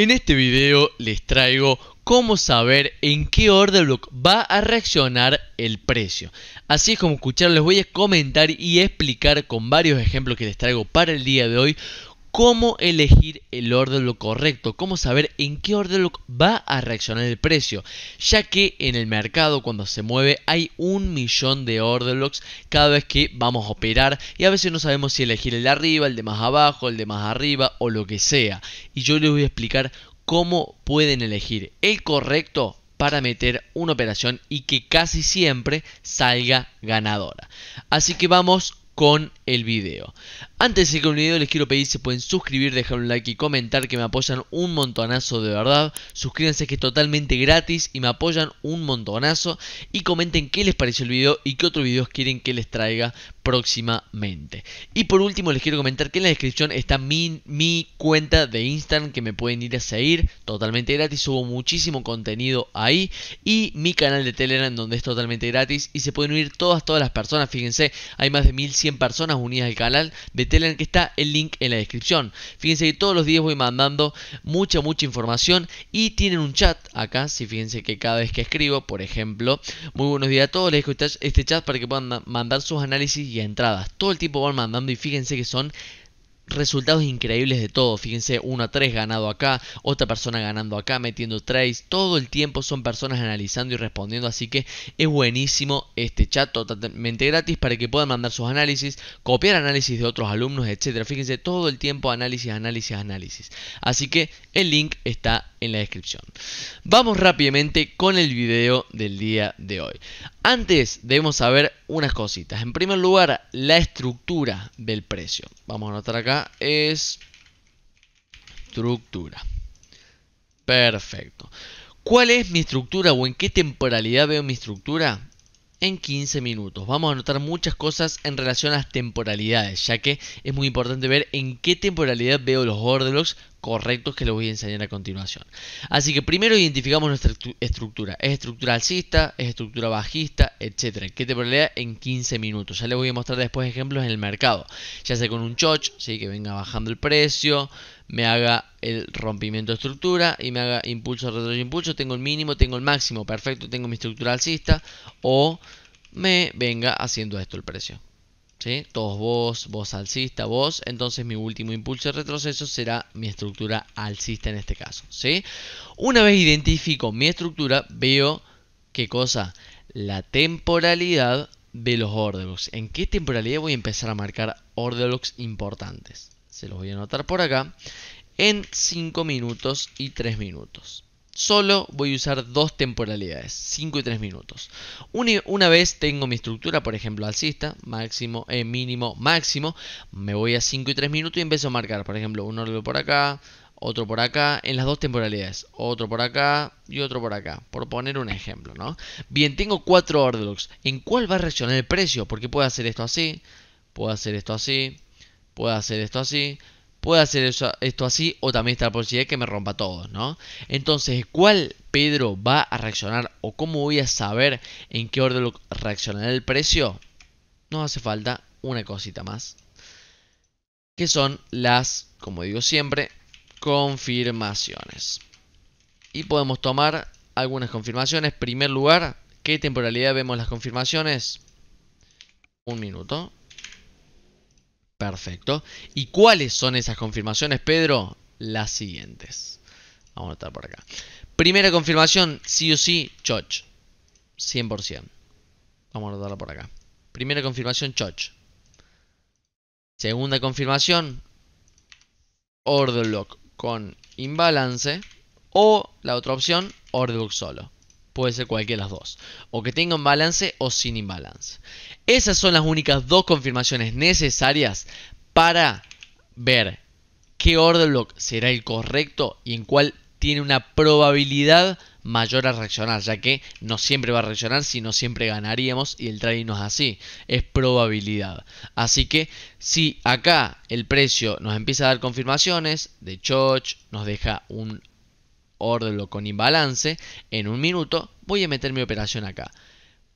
En este video les traigo cómo saber en qué order block va a reaccionar el precio. Así es como escuchar, les voy a comentar y explicar con varios ejemplos que les traigo para el día de hoy cómo elegir el order lo correcto, cómo saber en qué orden va a reaccionar el precio, ya que en el mercado cuando se mueve hay un millón de order cada vez que vamos a operar y a veces no sabemos si elegir el de arriba, el de más abajo, el de más arriba o lo que sea. Y yo les voy a explicar cómo pueden elegir el correcto para meter una operación y que casi siempre salga ganadora. Así que vamos con el video. Antes de que el video les quiero pedir se pueden suscribir, dejar un like y comentar que me apoyan un montonazo de verdad. Suscríbanse que es totalmente gratis y me apoyan un montonazo. Y comenten qué les pareció el video y qué otros videos quieren que les traiga próximamente. Y por último les quiero comentar que en la descripción está mi, mi cuenta de Instagram que me pueden ir a seguir totalmente gratis. Subo muchísimo contenido ahí. Y mi canal de Telegram donde es totalmente gratis y se pueden unir todas, todas las personas. Fíjense, hay más de 1100 personas unidas al canal de Telegram que está el link en la descripción. Fíjense que todos los días voy mandando mucha, mucha información y tienen un chat acá, si fíjense que cada vez que escribo, por ejemplo, muy buenos días a todos, les dejo este chat para que puedan mandar sus análisis y entradas. Todo el tiempo van mandando y fíjense que son resultados increíbles de todo. Fíjense, 1 a 3 ganado acá, otra persona ganando acá, metiendo tres, Todo el tiempo son personas analizando y respondiendo. Así que es buenísimo este chat totalmente gratis para que puedan mandar sus análisis, copiar análisis de otros alumnos, etcétera. Fíjense, todo el tiempo análisis, análisis, análisis. Así que el link está en la descripción. Vamos rápidamente con el video del día de hoy. Antes debemos saber unas cositas. En primer lugar, la estructura del precio. Vamos a anotar acá, es estructura. Perfecto. ¿Cuál es mi estructura o en qué temporalidad veo mi estructura? en 15 minutos. Vamos a notar muchas cosas en relación a las temporalidades, ya que es muy importante ver en qué temporalidad veo los order logs correctos que les voy a enseñar a continuación. Así que primero identificamos nuestra estructura. Es estructura alcista, es estructura bajista, etcétera. ¿Qué te pelea en 15 minutos. Ya les voy a mostrar después ejemplos en el mercado. Ya sea con un choch, ¿sí? que venga bajando el precio, me haga el rompimiento de estructura y me haga impulso, impulso Tengo el mínimo, tengo el máximo, perfecto, tengo mi estructura alcista. O me venga haciendo esto el precio. Todos vos, vos alcista, vos. Entonces mi último impulso de retroceso será mi estructura alcista en este caso. ¿sí? Una vez identifico mi estructura, veo qué cosa. La temporalidad de los orderlocks ¿En qué temporalidad voy a empezar a marcar orderlocks importantes? Se los voy a anotar por acá. En 5 minutos y 3 minutos. Solo voy a usar dos temporalidades, 5 y 3 minutos. Una, vez tengo mi estructura, por ejemplo, alcista, máximo, e mínimo, máximo, me voy a 5 y 3 minutos y empiezo a marcar, por ejemplo, un orden por acá, otro por acá, en las dos temporalidades, otro por acá y otro por acá, por poner un ejemplo, ¿no? Bien, tengo cuatro ordelogs. ¿En cuál va a reaccionar el precio? Porque puedo hacer esto así, puedo hacer esto así, puedo hacer esto así, puede hacer esto así o también está la posibilidad de que me rompa todo, ¿no? Entonces, ¿cuál Pedro va a reaccionar o cómo voy a saber en qué orden reaccionará el precio? Nos hace falta una cosita más, que son las, como digo siempre, confirmaciones. Y podemos tomar algunas confirmaciones. En primer lugar, ¿qué temporalidad vemos las confirmaciones? Un minuto. Perfecto. ¿Y cuáles son esas confirmaciones, Pedro? Las siguientes. Vamos a notar por acá. Primera confirmación, sí o sí, Choch. 100%. Vamos a notarla por acá. Primera confirmación, Choch. Segunda confirmación, Orderlock con imbalance. O la otra opción, Orderlock solo puede ser cualquiera de las dos. O que tenga un balance o sin imbalance. Esas son las únicas dos confirmaciones necesarias para ver qué order block será el correcto y en cuál tiene una probabilidad mayor a reaccionar, ya que no siempre va a reaccionar, sino siempre ganaríamos y el trading no es así, es probabilidad. Así que si acá el precio nos empieza a dar confirmaciones de Choch, nos deja un ordenlo con imbalance, en un minuto voy a meter mi operación acá.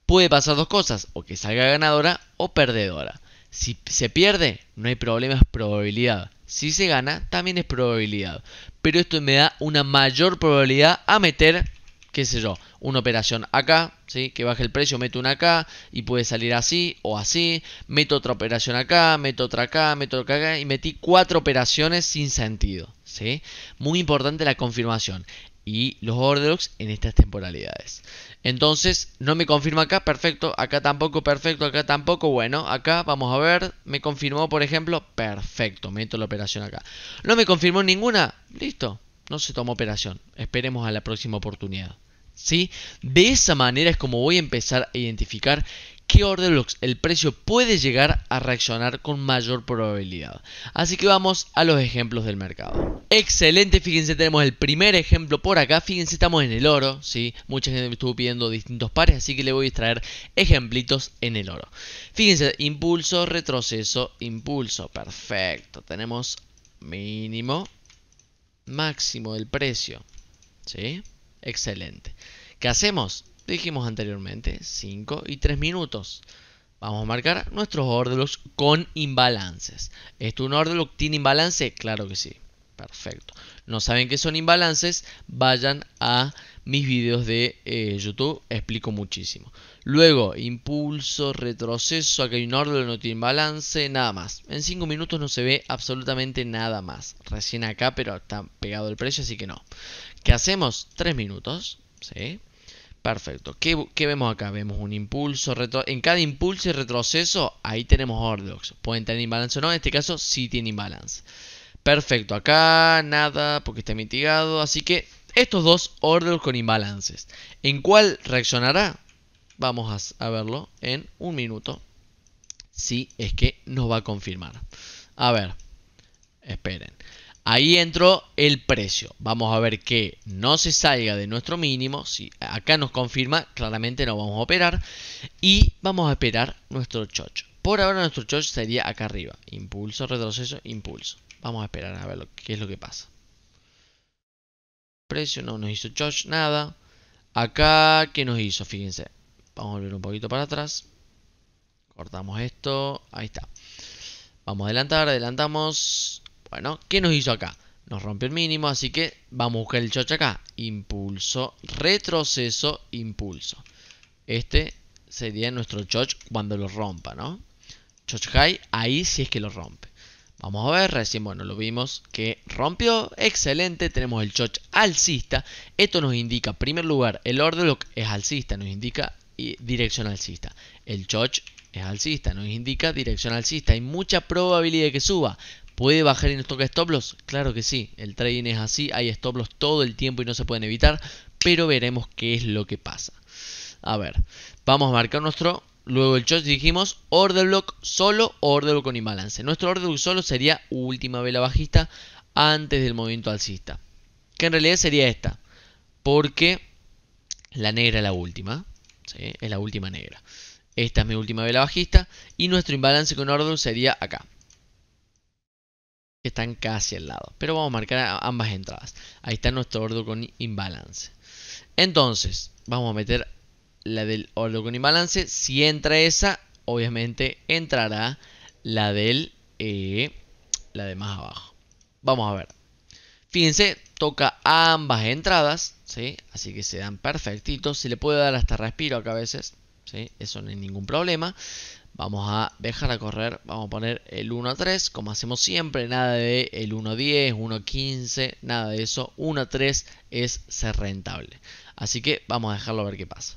Puede pasar dos cosas, o que salga ganadora o perdedora. Si se pierde, no hay problema, es probabilidad. Si se gana, también es probabilidad. Pero esto me da una mayor probabilidad a meter qué sé yo, una operación acá, ¿sí? que baje el precio, meto una acá y puede salir así o así, meto otra operación acá, meto otra acá, meto otra acá y metí cuatro operaciones sin sentido. ¿sí? Muy importante la confirmación y los order en estas temporalidades. Entonces, no me confirma acá, perfecto, acá tampoco, perfecto, acá tampoco, bueno, acá vamos a ver, me confirmó por ejemplo, perfecto, meto la operación acá. No me confirmó ninguna, listo, no se tomó operación, esperemos a la próxima oportunidad. ¿sí? De esa manera es como voy a empezar a identificar qué orden el precio puede llegar a reaccionar con mayor probabilidad. Así que vamos a los ejemplos del mercado. Excelente, fíjense, tenemos el primer ejemplo por acá. Fíjense, estamos en el oro, ¿sí? Mucha gente me estuvo pidiendo distintos pares, así que le voy a traer ejemplitos en el oro. Fíjense, impulso, retroceso, impulso. Perfecto, tenemos mínimo, máximo del precio, ¿sí? Excelente. ¿Qué hacemos? Dijimos anteriormente 5 y 3 minutos. Vamos a marcar nuestros órdenes con imbalances. ¿Esto un que tiene imbalance? Claro que sí. Perfecto no saben qué son imbalances, vayan a mis vídeos de eh, YouTube, explico muchísimo. Luego, impulso, retroceso, acá hay un orden, no tiene balance, nada más. En 5 minutos no se ve absolutamente nada más. Recién acá, pero está pegado el precio, así que no. ¿Qué hacemos? 3 minutos, ¿sí? Perfecto. ¿Qué, vemos acá? Vemos un impulso, retro... en cada impulso y retroceso, ahí tenemos orden Pueden tener imbalance o no, en este caso sí tiene imbalance. Perfecto, acá nada porque está mitigado. Así que estos dos órdenes con imbalances. ¿En cuál reaccionará? Vamos a, verlo en un minuto. Si es que nos va a confirmar. A ver, esperen. Ahí entró el precio. Vamos a ver que no se salga de nuestro mínimo. Si acá nos confirma, claramente no vamos a operar. Y vamos a esperar nuestro chocho. Por ahora nuestro chocho sería acá arriba. Impulso, retroceso, impulso. Vamos a esperar a ver qué es lo que pasa. Precio no nos hizo Josh nada. Acá, ¿qué nos hizo? Fíjense. Vamos a volver un poquito para atrás. Cortamos esto. Ahí está. Vamos a adelantar, adelantamos. Bueno, ¿qué nos hizo acá? Nos rompe el mínimo, así que vamos a buscar el Choch acá. Impulso, retroceso, impulso. Este sería nuestro choch cuando lo rompa, ¿no? Choch high, ahí si sí es que lo rompe. Vamos a ver, recién, bueno, lo vimos que rompió, excelente, tenemos el choch alcista. Esto nos indica, en primer lugar, el lock es alcista, nos indica dirección alcista. El choch es alcista, nos indica dirección alcista. Hay mucha probabilidad de que suba. ¿Puede bajar y nos toca stop loss? Claro que sí, el trading es así, hay stop loss todo el tiempo y no se pueden evitar, pero veremos qué es lo que pasa. A ver, vamos a marcar nuestro Luego el short dijimos order block solo o order block con imbalance. Nuestro order block solo sería última vela bajista antes del movimiento alcista. Que en realidad sería esta. Porque la negra es la última. ¿sí? Es la última negra. Esta es mi última vela bajista. Y nuestro imbalance con order sería acá. Que están casi al lado. Pero vamos a marcar ambas entradas. Ahí está nuestro order con imbalance. Entonces, vamos a meter la del orden con Si entra esa, obviamente entrará la del eh, la de más abajo. Vamos a ver. Fíjense, toca ambas entradas, ¿sí? Así que se dan perfectitos. Se le puede dar hasta respiro acá a veces, Eso no es ningún problema. Vamos a dejar a correr, vamos a poner el 1 a 3, como hacemos siempre, nada de el 1 a 10, 1 a 15, nada de eso. 1 a 3 es ser rentable. Así que vamos a dejarlo a ver qué pasa.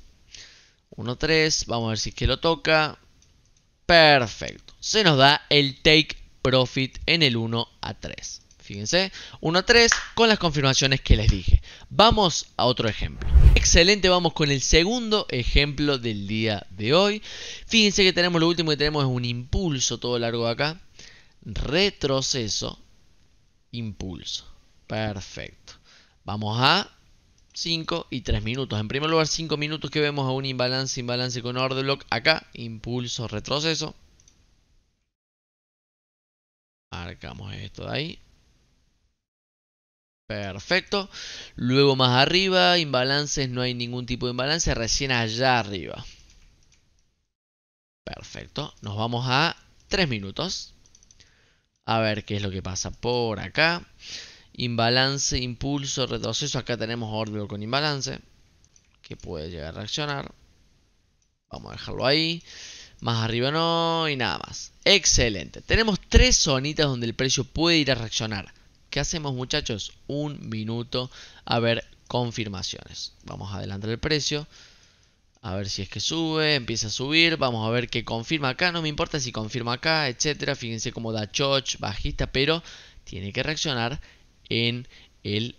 1-3. Vamos a ver si es que lo toca. Perfecto. Se nos da el take profit en el 1 a 3. Fíjense, 1 a 3 con las confirmaciones que les dije. Vamos a otro ejemplo. Excelente, vamos con el segundo ejemplo del día de hoy. Fíjense que tenemos lo último que tenemos es un impulso todo largo de acá. Retroceso, impulso. Perfecto. Vamos a 5 y 3 minutos. En primer lugar, 5 minutos que vemos a un imbalance, imbalance con order block acá, impulso, retroceso. Marcamos esto de ahí. Perfecto. Luego más arriba, imbalances, no hay ningún tipo de imbalance, recién allá arriba. Perfecto. Nos vamos a 3 minutos. A ver qué es lo que pasa por acá. Imbalance, impulso, retroceso. Acá tenemos órbito con imbalance. Que puede llegar a reaccionar. Vamos a dejarlo ahí. Más arriba no y nada más. Excelente. Tenemos tres zonitas donde el precio puede ir a reaccionar. ¿Qué hacemos muchachos? Un minuto a ver confirmaciones. Vamos a adelantar el precio. A ver si es que sube, empieza a subir. Vamos a ver qué confirma acá. No me importa si confirma acá, etcétera. Fíjense cómo da choch, bajista, pero tiene que reaccionar en el,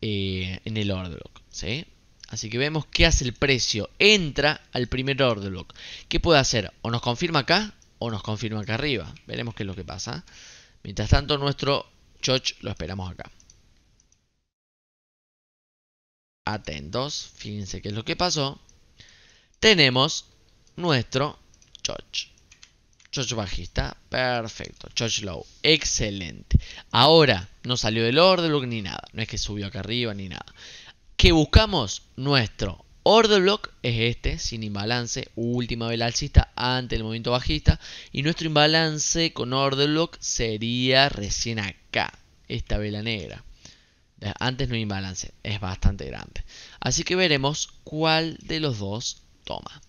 eh, en el order block. ¿sí? Así que vemos qué hace el precio. Entra al primer order block. ¿Qué puede hacer? O nos confirma acá o nos confirma acá arriba. Veremos qué es lo que pasa. Mientras tanto, nuestro choch lo esperamos acá. Atentos. Fíjense qué es lo que pasó. Tenemos nuestro choch. George bajista, perfecto. George Low, excelente. Ahora, no salió del order block ni nada. No es que subió acá arriba ni nada. ¿Qué buscamos? Nuestro order block es este, sin imbalance, última vela alcista ante el movimiento bajista. Y nuestro imbalance con order block sería recién acá, esta vela negra. Antes no hay imbalance, es bastante grande. Así que veremos cuál de los dos toma.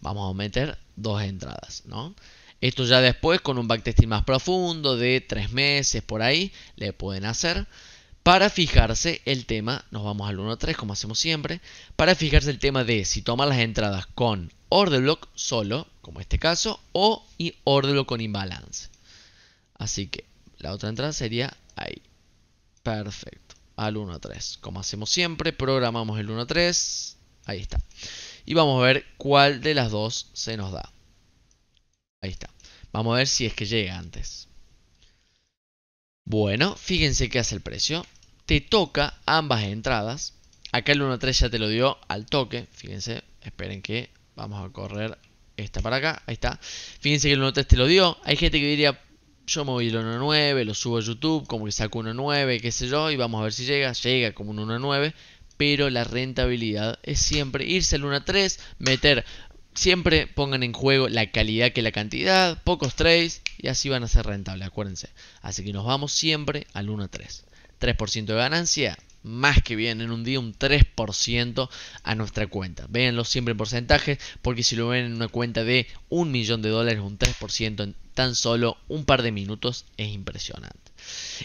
Vamos a meter dos entradas, ¿no? Esto ya después, con un backtesting más profundo de tres meses por ahí, le pueden hacer. Para fijarse el tema, nos vamos al 13 como hacemos siempre, para fijarse el tema de si toma las entradas con order block solo, como este caso, o y order block con imbalance. Así que la otra entrada sería ahí. Perfecto, al 1-3. Como hacemos siempre, programamos el 1-3. Ahí está. Y vamos a ver cuál de las dos se nos da. Ahí está. Vamos a ver si es que llega antes. Bueno, fíjense qué hace el precio. Te toca ambas entradas. Acá el 1.3 ya te lo dio al toque. Fíjense, esperen que vamos a correr esta para acá. Ahí está. Fíjense que el 1.3 te lo dio. Hay gente que diría, yo me voy al 1.9, lo subo a YouTube, como que saco 1.9, qué sé yo, y vamos a ver si llega. Llega como un 1.9, pero la rentabilidad es siempre irse al 1-3, meter, siempre pongan en juego la calidad que la cantidad, pocos trades y así van a ser rentables, acuérdense. Así que nos vamos siempre al 1-3. 3% de ganancia, más que bien en un día un 3% a nuestra cuenta. Véanlo siempre en porcentaje, porque si lo ven en una cuenta de un millón de dólares, un 3% en tan solo un par de minutos es impresionante.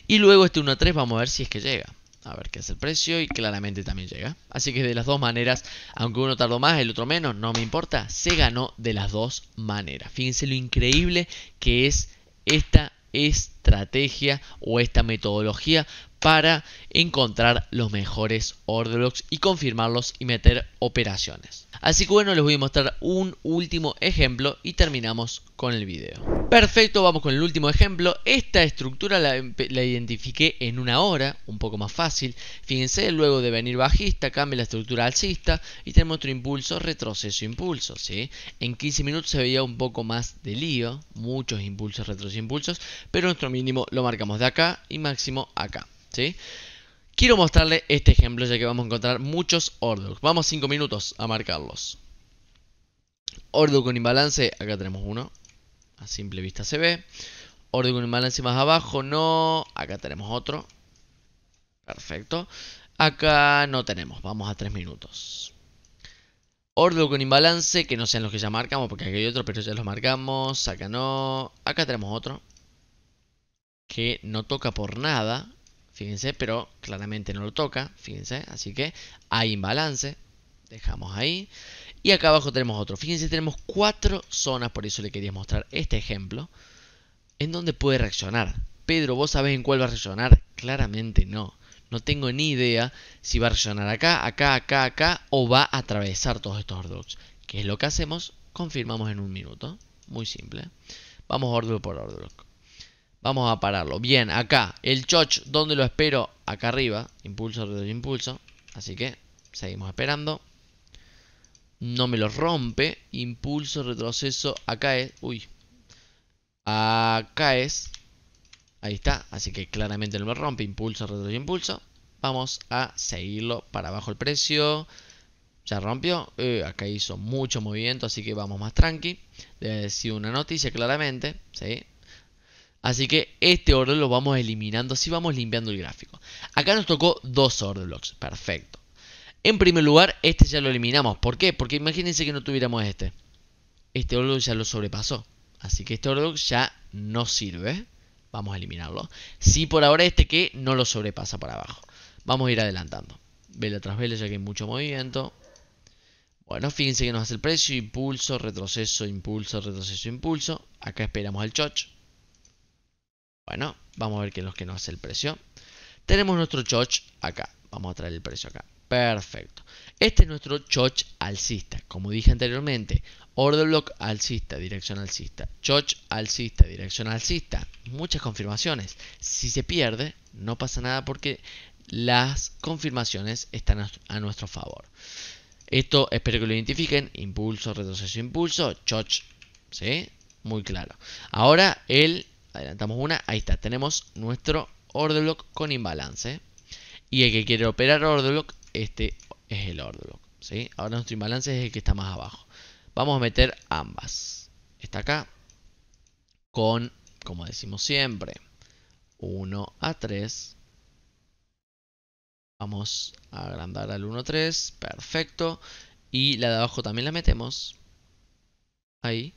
Y luego este 1 3 vamos a ver si es que llega a ver qué es el precio y claramente también llega. Así que de las dos maneras, aunque uno tardó más, el otro menos, no me importa, se ganó de las dos maneras. Fíjense lo increíble que es esta estrategia o esta metodología para encontrar los mejores order y confirmarlos y meter operaciones. Así que bueno, les voy a mostrar un último ejemplo y terminamos con el video. Perfecto, vamos con el último ejemplo. Esta estructura la, identifiqué en una hora, un poco más fácil. Fíjense, luego de venir bajista, cambia la estructura alcista y tenemos otro impulso, retroceso, impulso. En 15 minutos se veía un poco más de lío, muchos impulsos, retroceso, impulsos, pero nuestro mínimo lo marcamos de acá y máximo acá. ¿sí? Quiero mostrarle este ejemplo ya que vamos a encontrar muchos ordux. Vamos 5 minutos a marcarlos. Ordu con imbalance, acá tenemos uno. A simple vista se ve. Order con imbalance más abajo, no. Acá tenemos otro. Perfecto. Acá no tenemos, vamos a 3 minutos. Ordu con imbalance, que no sean los que ya marcamos, porque aquí hay otro, pero ya los marcamos. Acá no. Acá tenemos otro. Que no toca por nada fíjense, pero claramente no lo toca, fíjense, así que hay imbalance, dejamos ahí. Y acá abajo tenemos otro, fíjense, tenemos cuatro zonas, por eso le quería mostrar este ejemplo, en donde puede reaccionar. Pedro, ¿vos sabés en cuál va a reaccionar? Claramente no. No tengo ni idea si va a reaccionar acá, acá, acá, acá o va a atravesar todos estos ordux. ¿Qué es lo que hacemos, confirmamos en un minuto. Muy simple. Vamos orden por orden. Vamos a pararlo. Bien, acá. El choch, ¿dónde lo espero? Acá arriba. Impulso, retroceso, impulso. Así que seguimos esperando. No me lo rompe. Impulso, retroceso. Acá es. Uy. Acá es. Ahí está. Así que claramente no me rompe. Impulso, retroceso, impulso. Vamos a seguirlo para abajo el precio. Ya rompió. Eh, acá hizo mucho movimiento. Así que vamos más tranqui. Debe a una noticia claramente. ¿sí? Así que este order lo vamos eliminando, así vamos limpiando el gráfico. Acá nos tocó dos order blocks, perfecto. En primer lugar, este ya lo eliminamos. ¿Por qué? Porque imagínense que no tuviéramos este. Este order ya lo sobrepasó. Así que este order ya no sirve. Vamos a eliminarlo. Si por ahora este que no lo sobrepasa para abajo. Vamos a ir adelantando. Vela tras vela ya que hay mucho movimiento. Bueno, fíjense que nos hace el precio, impulso, retroceso, impulso, retroceso, impulso. Acá esperamos al chocho. Bueno, vamos a ver qué es lo que nos hace el precio. Tenemos nuestro choch acá. Vamos a traer el precio acá. Perfecto. Este es nuestro choch alcista. Como dije anteriormente, order block alcista, dirección alcista. Choch alcista, dirección alcista. Muchas confirmaciones. Si se pierde, no pasa nada porque las confirmaciones están a nuestro favor. Esto espero que lo identifiquen. Impulso, retroceso, impulso, choch. ¿Sí? Muy claro. Ahora el adelantamos una, ahí está, tenemos nuestro order block con imbalance. Y el que quiere operar order block, este es el order block. Ahora nuestro imbalance es el que está más abajo. Vamos a meter ambas. Está acá con, como decimos siempre, 1 a 3. Vamos a agrandar al 1 a 3, perfecto. Y la de abajo también la metemos. Ahí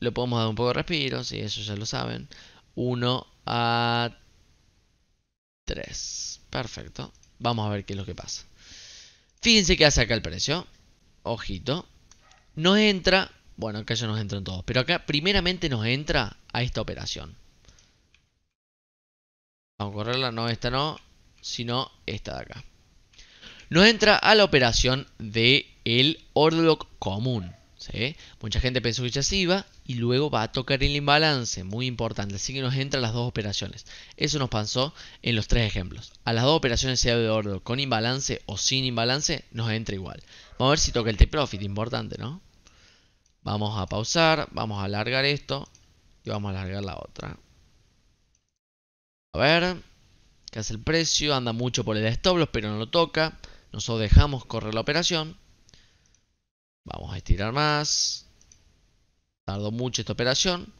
le podemos dar un poco de respiro, si eso ya lo saben. 1 a 3. Perfecto. Vamos a ver qué es lo que pasa. Fíjense que hace acá el precio. Ojito. Nos entra, bueno, acá ya nos entran todos, pero acá primeramente nos entra a esta operación. Vamos a correrla, no esta no, sino esta de acá. Nos entra a la operación de el lock común. Mucha gente pensó que ya se iba y luego va a tocar el imbalance, muy importante. Así que nos entran las dos operaciones. Eso nos pasó en los tres ejemplos. A las dos operaciones, sea de orden con imbalance o sin imbalance, nos entra igual. Vamos a ver si toca el take profit importante, ¿no? Vamos a pausar, vamos a alargar esto y vamos a alargar la otra. A ver, ¿qué hace el precio? Anda mucho por el stop loss, pero no lo toca. Nosotros dejamos correr la operación. Vamos a estirar más. Tardó mucho esta operación.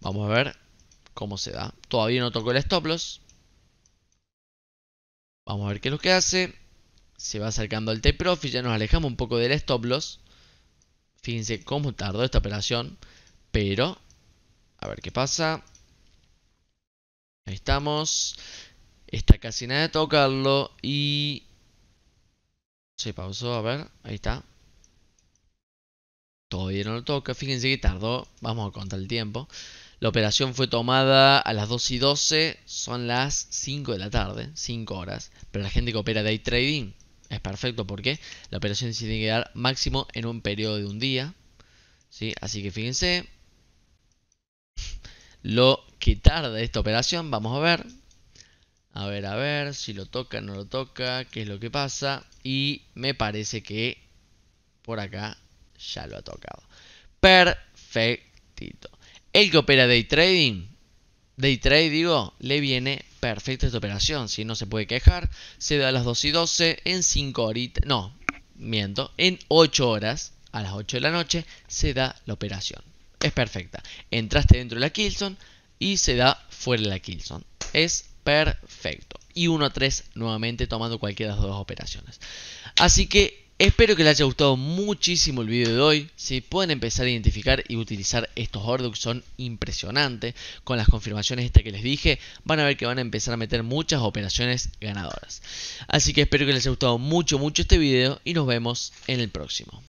Vamos a ver cómo se da. Todavía no tocó el stop loss. Vamos a ver qué es lo que hace. Se va acercando al take profit. Ya nos alejamos un poco del stop loss. Fíjense cómo tardó esta operación. Pero, a ver qué pasa. Ahí estamos. Está casi nada de tocarlo. Y se pausó. A ver, ahí está. Todavía no lo toca. Fíjense que tardó. Vamos a contar el tiempo. La operación fue tomada a las 2 y 12. Son las 5 de la tarde. 5 horas. Pero la gente que opera day trading es perfecto porque la operación se tiene que dar máximo en un periodo de un día. ¿sí? Así que fíjense lo que tarda esta operación. Vamos a ver. A ver, a ver si lo toca, no lo toca, qué es lo que pasa. Y me parece que por acá ya lo ha tocado. Perfectito. El que opera day trading, day trade digo, le viene perfecta esta operación. Si no se puede quejar, se da a las 2 y 12 en 5 horitas, no, miento, en 8 horas, a las 8 de la noche, se da la operación. Es perfecta. Entraste dentro de la Kilson y se da fuera de la Kilson. Es perfecto. Y 1 3 nuevamente tomando cualquiera de las dos operaciones. Así que Espero que les haya gustado muchísimo el video de hoy. Si pueden empezar a identificar y utilizar estos Ordux son impresionantes. Con las confirmaciones estas que les dije, van a ver que van a empezar a meter muchas operaciones ganadoras. Así que espero que les haya gustado mucho, mucho este video y nos vemos en el próximo.